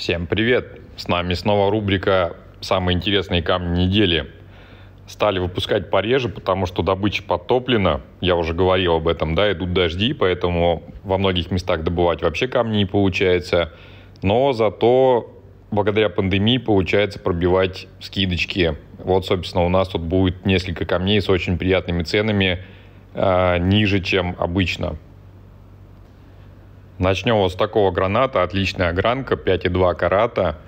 Всем привет! С нами снова рубрика «Самые интересные камни недели». Стали выпускать пореже, потому что добыча подтоплена. Я уже говорил об этом, да, идут дожди, поэтому во многих местах добывать вообще камни не получается. Но зато благодаря пандемии получается пробивать скидочки. Вот, собственно, у нас тут будет несколько камней с очень приятными ценами, э, ниже, чем обычно. Начнем вот с такого граната. Отличная гранка, 5,2 карата.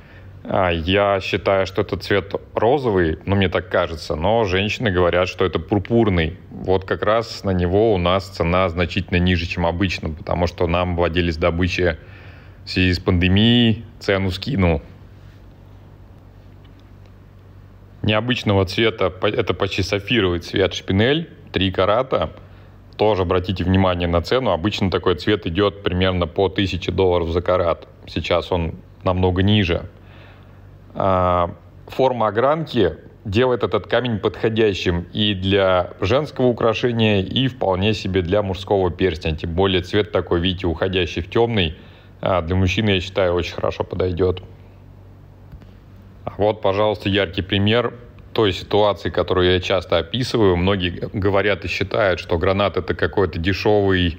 А, я считаю, что это цвет розовый, ну, мне так кажется, но женщины говорят, что это пурпурный. Вот как раз на него у нас цена значительно ниже, чем обычно, потому что нам владелец добычи в связи с пандемией цену скинул. Необычного цвета, это почти сапфировый цвет шпинель, 3 карата тоже обратите внимание на цену. Обычно такой цвет идет примерно по 1000 долларов за карат. Сейчас он намного ниже. А, форма огранки делает этот камень подходящим и для женского украшения, и вполне себе для мужского перстня. Тем более цвет такой, видите, уходящий в темный. А, для мужчины, я считаю, очень хорошо подойдет. А вот, пожалуйста, яркий пример той ситуации, которую я часто описываю, многие говорят и считают, что гранат это какой-то дешевый,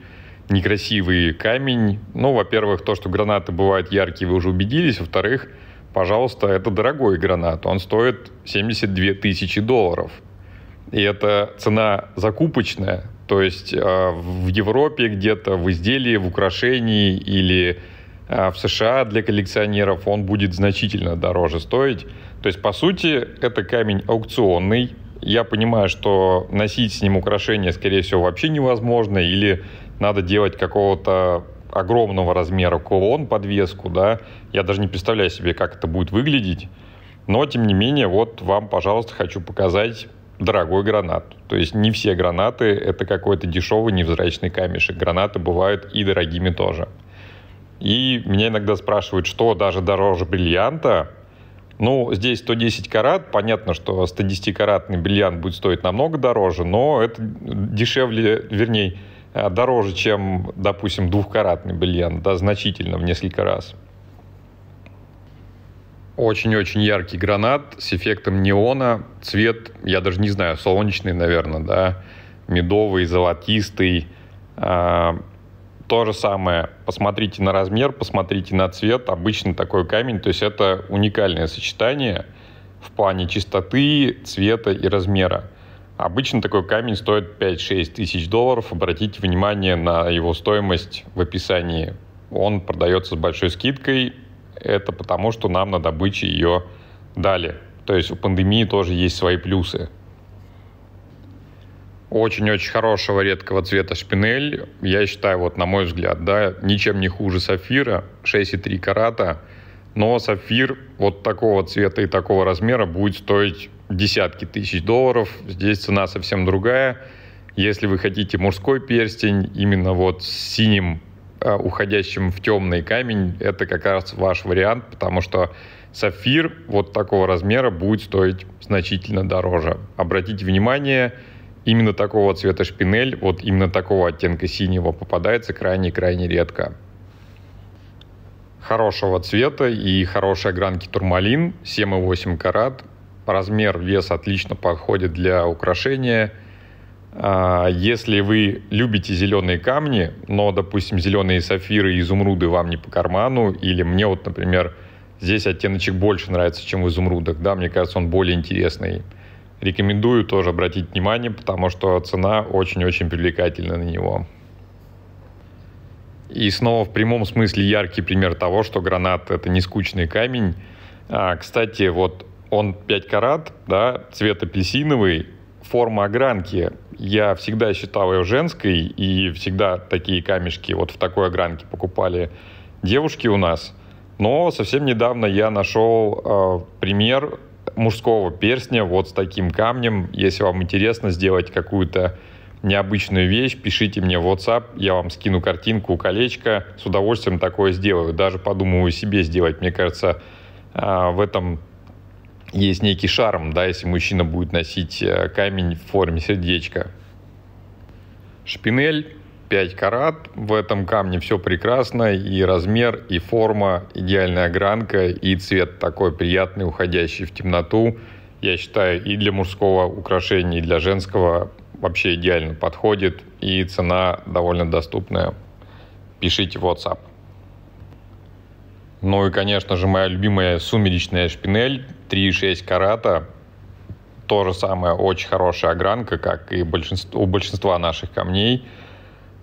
некрасивый камень. Ну, во-первых, то, что гранаты бывают яркие, вы уже убедились. Во-вторых, пожалуйста, это дорогой гранат. Он стоит 72 тысячи долларов. И это цена закупочная. То есть э, в Европе где-то в изделии, в украшении или а в США для коллекционеров он будет значительно дороже стоить. То есть, по сути, это камень аукционный. Я понимаю, что носить с ним украшения, скорее всего, вообще невозможно, или надо делать какого-то огромного размера кулон, подвеску, да. Я даже не представляю себе, как это будет выглядеть. Но, тем не менее, вот вам, пожалуйста, хочу показать дорогой гранат. То есть не все гранаты — это какой-то дешевый невзрачный камешек. Гранаты бывают и дорогими тоже. И меня иногда спрашивают, что даже дороже бриллианта. Ну, здесь 110 карат, понятно, что 110-каратный бриллиант будет стоить намного дороже, но это дешевле, вернее, а, дороже, чем, допустим, двухкаратный бриллиант, да, значительно, в несколько раз. Очень-очень яркий гранат с эффектом неона. Цвет, я даже не знаю, солнечный, наверное, да, медовый, золотистый. А, то же самое. Посмотрите на размер, посмотрите на цвет. Обычно такой камень, то есть это уникальное сочетание в плане чистоты, цвета и размера. Обычно такой камень стоит 5-6 тысяч долларов. Обратите внимание на его стоимость в описании. Он продается с большой скидкой. Это потому, что нам на добыче ее дали. То есть у пандемии тоже есть свои плюсы. Очень-очень хорошего редкого цвета шпинель. Я считаю, вот на мой взгляд, да, ничем не хуже сапфира, 6,3 карата. Но сапфир вот такого цвета и такого размера будет стоить десятки тысяч долларов. Здесь цена совсем другая. Если вы хотите мужской перстень, именно вот с синим, э, уходящим в темный камень, это как раз ваш вариант, потому что сапфир вот такого размера будет стоить значительно дороже. Обратите внимание, Именно такого цвета шпинель, вот именно такого оттенка синего попадается крайне-крайне редко. Хорошего цвета и хорошие огранки турмалин 7,8 карат. Размер, вес отлично подходит для украшения. А, если вы любите зеленые камни, но, допустим, зеленые сафиры и изумруды вам не по карману, или мне вот, например, здесь оттеночек больше нравится, чем в изумрудах, да, мне кажется, он более интересный – Рекомендую тоже обратить внимание, потому что цена очень-очень привлекательна на него. И снова в прямом смысле яркий пример того, что гранат — это не скучный камень. А, кстати, вот он 5 карат, да, цвет апельсиновый, форма огранки. Я всегда считал ее женской, и всегда такие камешки вот в такой огранке покупали девушки у нас. Но совсем недавно я нашел э, а, пример мужского перстня вот с таким камнем. Если вам интересно сделать какую-то необычную вещь, пишите мне в WhatsApp, я вам скину картинку, колечко, с удовольствием такое сделаю. Даже подумываю себе сделать, мне кажется, а, в этом есть некий шарм, да, если мужчина будет носить э, камень в форме сердечка. Шпинель 5 карат. В этом камне все прекрасно. И размер, и форма, идеальная гранка, и цвет такой приятный, уходящий в темноту. Я считаю, и для мужского украшения, и для женского вообще идеально подходит. И цена довольно доступная. Пишите в WhatsApp. Ну и, конечно же, моя любимая сумеречная шпинель 3,6 карата. То же самое, очень хорошая огранка, как и большинство, у большинства наших камней.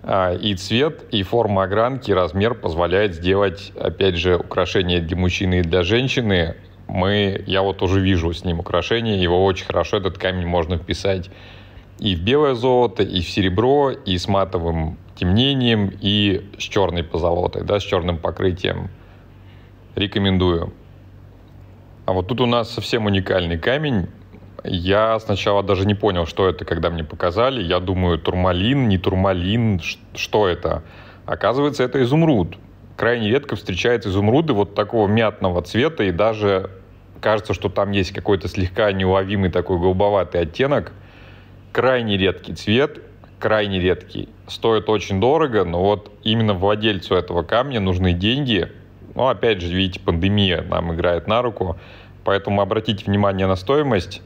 А, и цвет, и форма огранки, и размер позволяет сделать, опять же, украшение для мужчины и для женщины. Мы, я вот уже вижу с ним украшение, его очень хорошо, этот камень можно вписать и в белое золото, и в серебро, и с матовым темнением, и с черной позолотой, да, с черным покрытием. Рекомендую. А вот тут у нас совсем уникальный камень. Я сначала даже не понял, что это, когда мне показали. Я думаю, турмалин, не турмалин, что это? Оказывается, это изумруд. Крайне редко встречаются изумруды вот такого мятного цвета, и даже кажется, что там есть какой-то слегка неуловимый такой голубоватый оттенок. Крайне редкий цвет, крайне редкий. Стоит очень дорого, но вот именно владельцу этого камня нужны деньги. Но опять же, видите, пандемия нам играет на руку, поэтому обратите внимание на стоимость.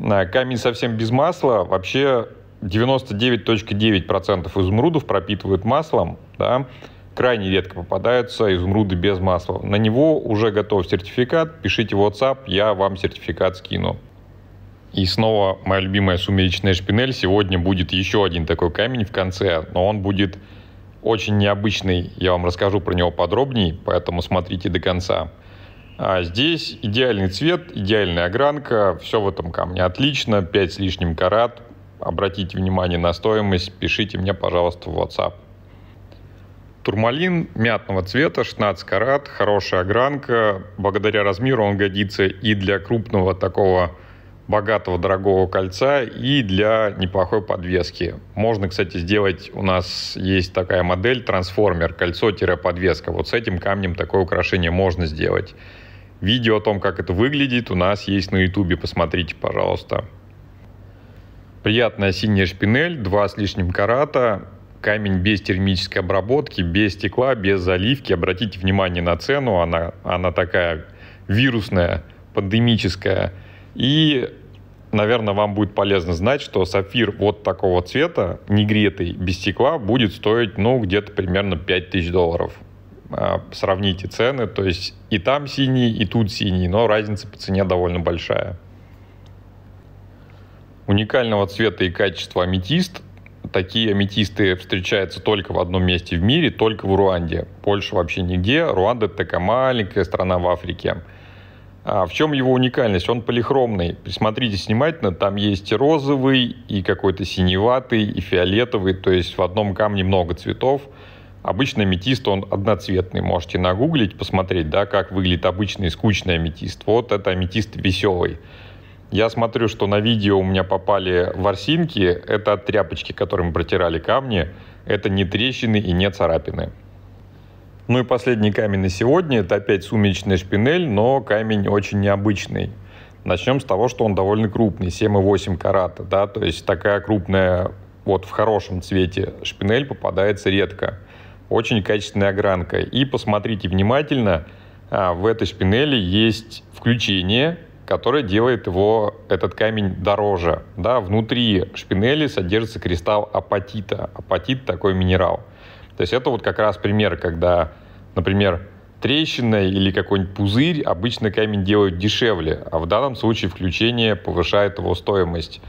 Э, камень совсем без масла. Вообще 99.9% изумрудов пропитывают маслом. Да? Крайне редко попадаются изумруды без масла. На него уже готов сертификат. Пишите в WhatsApp, я вам сертификат скину. И снова моя любимая сумеречная шпинель. Сегодня будет еще один такой камень в конце, но он будет очень необычный. Я вам расскажу про него подробнее, поэтому смотрите до конца. А здесь идеальный цвет, идеальная огранка, все в этом камне отлично, 5 с лишним карат. Обратите внимание на стоимость, пишите мне, пожалуйста, в WhatsApp. Турмалин мятного цвета, 16 карат, хорошая огранка. Благодаря размеру он годится и для крупного такого богатого дорогого кольца и для неплохой подвески. Можно, кстати, сделать, у нас есть такая модель трансформер, кольцо-подвеска. Вот с этим камнем такое украшение можно сделать. Видео о том, как это выглядит, у нас есть на ютубе, посмотрите, пожалуйста. Приятная синяя шпинель, два с лишним карата, камень без термической обработки, без стекла, без заливки. Обратите внимание на цену, она, она такая вирусная, пандемическая. И, наверное, вам будет полезно знать, что сапфир вот такого цвета, негретый, без стекла, будет стоить, ну, где-то примерно 5000 долларов. А, сравните цены, то есть и там синий, и тут синий, но разница по цене довольно большая. Уникального цвета и качества аметист. Такие аметисты встречаются только в одном месте в мире, только в Руанде. Больше вообще нигде. Руанда это такая маленькая страна в Африке. А в чем его уникальность? Он полихромный. Присмотритесь внимательно, там есть и розовый, и какой-то синеватый, и фиолетовый. То есть в одном камне много цветов. Обычный аметист, он одноцветный. Можете нагуглить, посмотреть, да, как выглядит обычный скучный аметист. Вот это аметист веселый. Я смотрю, что на видео у меня попали ворсинки. Это от тряпочки, которым протирали камни. Это не трещины и не царапины. Ну и последний камень на сегодня. Это опять сумеречный шпинель, но камень очень необычный. Начнем с того, что он довольно крупный, 7,8 карата, да, то есть такая крупная, вот в хорошем цвете шпинель попадается редко очень качественная огранка. И посмотрите внимательно, а, в этой шпинели есть включение, которое делает его, этот камень дороже. Да, внутри шпинели содержится кристалл апатита. Апатит – такой минерал. То есть это вот как раз пример, когда, например, трещина или какой-нибудь пузырь обычно камень делают дешевле, а в данном случае включение повышает его стоимость.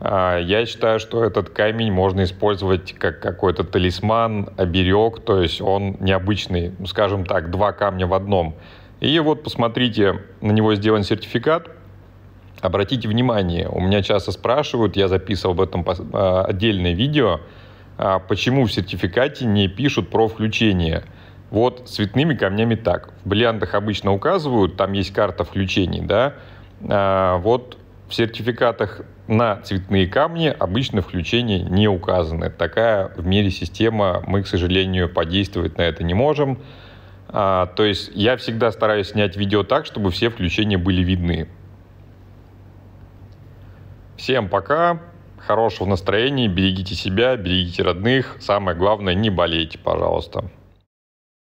А, я считаю, что этот камень можно использовать как какой-то талисман, оберег, то есть он необычный, ну, скажем так, два камня в одном. И вот посмотрите, на него сделан сертификат. Обратите внимание, у меня часто спрашивают, я записывал об этом а, отдельное видео, а, почему в сертификате не пишут про включение. Вот цветными камнями так. В бриллиантах обычно указывают, там есть карта включений, да. Вот в сертификатах на цветные камни обычно включения не указаны. Такая в мире система, мы, к сожалению, подействовать на это не можем. А, то есть я всегда стараюсь снять видео так, чтобы все включения были видны. Всем пока, хорошего настроения, берегите себя, берегите родных. Самое главное, не болейте, пожалуйста.